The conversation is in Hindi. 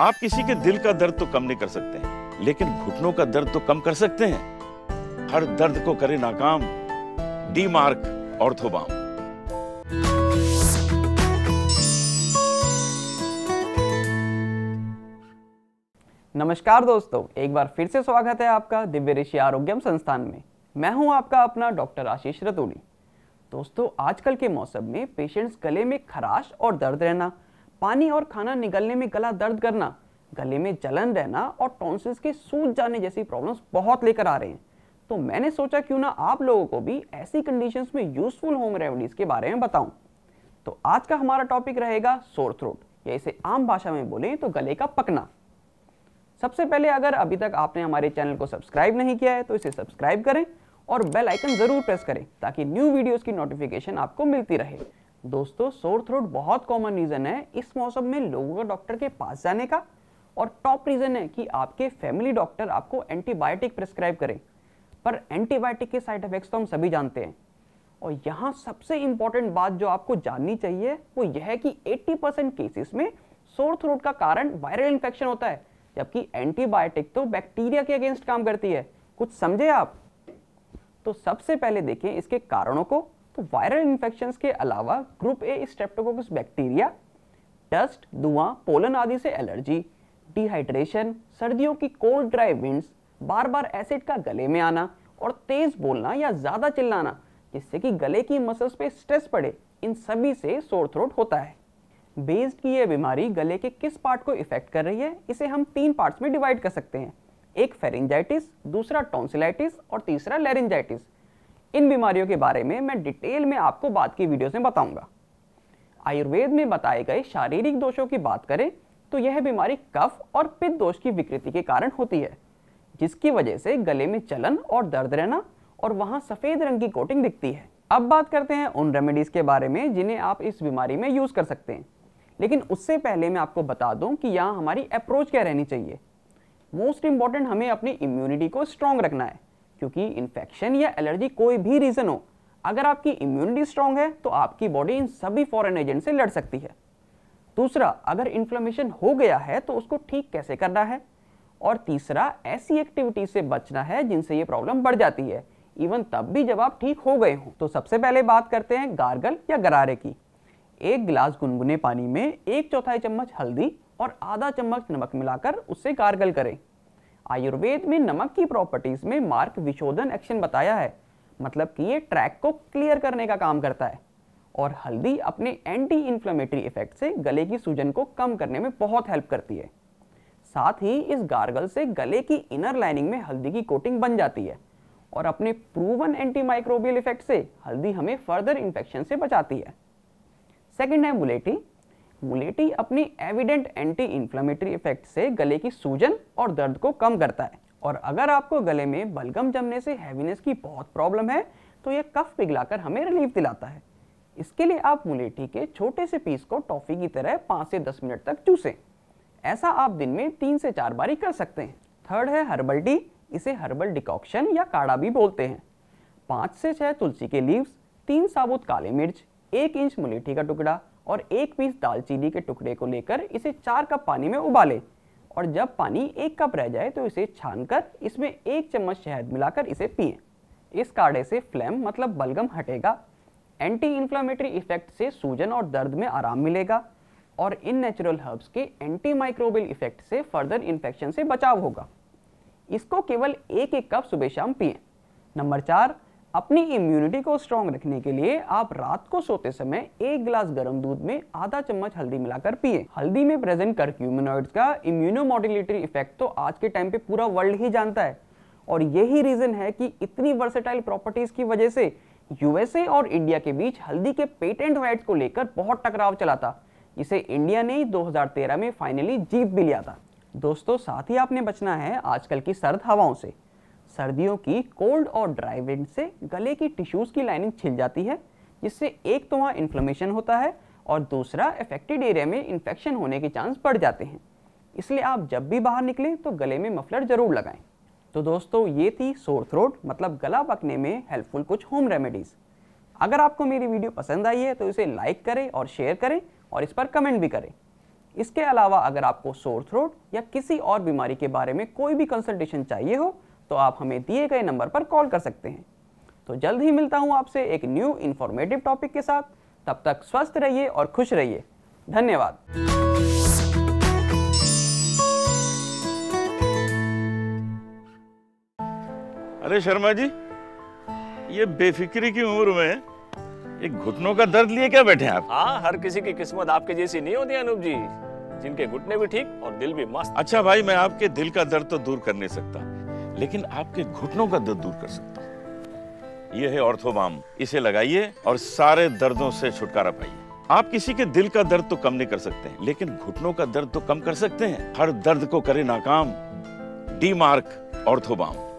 आप किसी के दिल का दर्द तो कम नहीं कर सकते हैं लेकिन घुटनों का दर्द तो कम कर सकते हैं हर दर्द को करे नाकाम डी मार्क और नमस्कार दोस्तों एक बार फिर से स्वागत है आपका दिव्य ऋषि आरोग्यम संस्थान में मैं हूं आपका अपना डॉक्टर आशीष रतोली दोस्तों आजकल के मौसम में पेशेंट्स गले में खराश और दर्द रहना पानी और खाना निकलने में गला दर्द करना गले में जलन रहना और टॉन्सिल्स के सूज जाने जैसी प्रॉब्लम्स बहुत लेकर आ रहे हैं तो मैंने सोचा क्यों ना आप लोगों को भी ऐसी कंडीशंस में यूजफुल होम रेमेडीज के बारे में बताऊं तो आज का हमारा टॉपिक रहेगा सोर थ्रोट या इसे आम भाषा में बोलें तो गले का पकना सबसे पहले अगर अभी तक आपने हमारे चैनल को सब्सक्राइब नहीं किया है तो इसे सब्सक्राइब करें और बेल आइकन जरूर प्रेस करें ताकि न्यू वीडियोस की नोटिफिकेशन आपको मिलती रहे दोस्तों सोर थ्रोट बहुत कॉमन रीज़न है इस मौसम में लोगों का डॉक्टर के पास जाने का और टॉप रीज़न है कि आपके फैमिली डॉक्टर आपको एंटीबायोटिक प्रिस्क्राइब करें पर एंटीबायोटिक के साइड इफ़ेक्ट्स तो हम सभी जानते हैं और यहाँ सबसे इंपॉर्टेंट बात जो आपको जाननी चाहिए वो यह है कि 80 परसेंट केसेस में सोर थ्रोट का कारण वायरल इन्फेक्शन होता है जबकि एंटीबायोटिक तो बैक्टीरिया के अगेंस्ट काम करती है कुछ समझे आप तो सबसे पहले देखें इसके कारणों को तो वायरल इन्फेक्शन के अलावा group A streptococcus bacteria dust धुआं पोलन आदि से एलर्जी डिहाइड्रेशन सर्दियों की कोल्ड ड्राई विंड्स बार बार एसिड का गले में आना और तेज बोलना या ज़्यादा चिल्लाना जिससे कि गले की मसल्स पे स्ट्रेस पड़े इन सभी से सोर थ्रोट होता है बेस्ड की यह बीमारी गले के किस पार्ट को इफेक्ट कर रही है इसे हम तीन पार्ट्स में डिवाइड कर सकते हैं एक फेरेंजाइटिस दूसरा टॉन्सिलाइटिस और तीसरा लेरेंजाइटिस इन बीमारियों के बारे में मैं डिटेल में आपको बाद की वीडियोस में बताऊंगा आयुर्वेद में बताए गए शारीरिक दोषों की बात करें तो यह बीमारी कफ और पित्त दोष की विकृति के कारण होती है जिसकी वजह से गले में चलन और दर्द रहना और वहाँ सफ़ेद रंग की कोटिंग दिखती है अब बात करते हैं उन रेमेडीज़ के बारे में जिन्हें आप इस बीमारी में यूज़ कर सकते हैं लेकिन उससे पहले मैं आपको बता दूं कि यहाँ हमारी अप्रोच क्या रहनी चाहिए मोस्ट इम्पॉर्टेंट हमें अपनी इम्यूनिटी को स्ट्रॉन्ग रखना है क्योंकि इन्फेक्शन या एलर्जी कोई भी रीज़न हो अगर आपकी इम्यूनिटी स्ट्रांग है तो आपकी बॉडी इन सभी फॉरेन एजेंट से लड़ सकती है दूसरा अगर इन्फ्लेमेशन हो गया है तो उसको ठीक कैसे करना है और तीसरा ऐसी एक्टिविटी से बचना है जिनसे ये प्रॉब्लम बढ़ जाती है इवन तब भी जब आप ठीक हो गए हों तो सबसे पहले बात करते हैं गार्गल या गरारे की एक गिलास गुनगुने पानी में एक चौथाई चम्मच हल्दी और आधा चम्मच नमक मिलाकर उससे गार्गल करें आयुर्वेद में नमक की प्रॉपर्टीज में मार्क विशोधन एक्शन बताया है मतलब कि ये ट्रैक को क्लियर करने का काम करता है और हल्दी अपने एंटी इन्फ्लेमेटरी इफेक्ट से गले की सूजन को कम करने में बहुत हेल्प करती है साथ ही इस गार्गल से गले की इनर लाइनिंग में हल्दी की कोटिंग बन जाती है और अपने प्रूवन एंटी माइक्रोबियल इफेक्ट से हल्दी हमें फर्दर इन्फेक्शन से बचाती है सेकेंड है मुलेटी मुलेटी अपनी एविडेंट एंटी इन्फ्लामेटरी इफेक्ट से गले की सूजन और दर्द को कम करता है और अगर आपको गले में बलगम जमने से हैवीनेस की बहुत प्रॉब्लम है तो यह कफ पिघलाकर हमें रिलीफ दिलाता है इसके लिए आप मुलेठी के छोटे से पीस को टॉफ़ी की तरह पाँच से दस मिनट तक चूसें ऐसा आप दिन में तीन से चार बारी कर सकते हैं थर्ड है हर्बल टी इसे हर्बल डिकॉक्शन या काढ़ा भी बोलते हैं पाँच से छः तुलसी के लीव्स तीन साबुत काली मिर्च एक इंच मुलेठी का टुकड़ा और एक पीस दालचीनी के टुकड़े को लेकर इसे चार कप पानी में उबालें और जब पानी एक कप रह जाए तो इसे छानकर इसमें एक चम्मच शहद मिलाकर इसे पिए इस काढ़े से फ्लैम मतलब बलगम हटेगा एंटी इन्फ्लामेटरी इफेक्ट से सूजन और दर्द में आराम मिलेगा और इन नेचुरल हर्ब्स के एंटी माइक्रोबियल इफेक्ट से फर्दर इन्फेक्शन से बचाव होगा इसको केवल एक एक कप सुबह शाम पिए नंबर चार अपनी इम्यूनिटी को स्ट्रांग रखने के लिए आप रात को सोते समय एक गिलास गर्म दूध में आधा चम्मच हल्दी मिलाकर पिए हल्दी में प्रेजेंट कर का इम्यूनोमोडुलेटरी इफेक्ट तो आज के टाइम पे पूरा वर्ल्ड ही जानता है और यही रीजन है कि इतनी वर्सेटाइल प्रॉपर्टीज की वजह से यूएसए और इंडिया के बीच हल्दी के पेटेंट राइट्स को लेकर बहुत टकराव चला था इसे इंडिया ने 2013 में फाइनली जीत भी लिया था दोस्तों साथ ही आपने बचना है आजकल की सर्द हवाओं से सर्दियों की कोल्ड और ड्राई विंड से गले की टिश्यूज़ की लाइनिंग छिल जाती है जिससे एक तो वहाँ इन्फ्लेमेशन होता है और दूसरा अफेक्टेड एरिया में इन्फेक्शन होने के चांस बढ़ जाते हैं इसलिए आप जब भी बाहर निकलें तो गले में मफलर ज़रूर लगाएं तो दोस्तों ये थी सोर थ्रोट मतलब गला पकने में हेल्पफुल कुछ होम रेमेडीज़ अगर आपको मेरी वीडियो पसंद आई है तो इसे लाइक करें और शेयर करें और इस पर कमेंट भी करें इसके अलावा अगर आपको सोर थ्रोट या किसी और बीमारी के बारे में कोई भी कंसल्टेशन चाहिए हो तो आप हमें दिए गए नंबर पर कॉल कर सकते हैं तो जल्द ही मिलता हूँ आपसे एक न्यू इन्फॉर्मेटिव टॉपिक के साथ तब तक स्वस्थ रहिए और खुश रहिए धन्यवाद अरे शर्मा जी ये बेफिक्री की उम्र में एक घुटनों का दर्द लिए क्या बैठे आप हाँ हर किसी की किस्मत आपके जैसी नहीं होती अनूप जी जिनके घुटने भी ठीक और दिल भी मस्त अच्छा भाई मैं आपके दिल का दर्द तो दूर कर नहीं सकता लेकिन आपके घुटनों का दर्द दूर कर सकता है यह है ऑर्थोबाम इसे लगाइए और सारे दर्दों से छुटकारा पाइए आप किसी के दिल का दर्द तो कम नहीं कर सकते हैं लेकिन घुटनों का दर्द तो कम कर सकते हैं हर दर्द को करे नाकाम डी मार्क ऑर्थोबाम